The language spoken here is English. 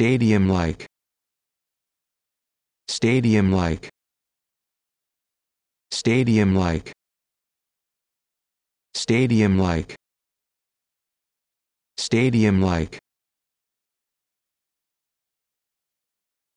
Stadium-like. Stadium-like. Stadium-like. Stadium-like. Stadium-like.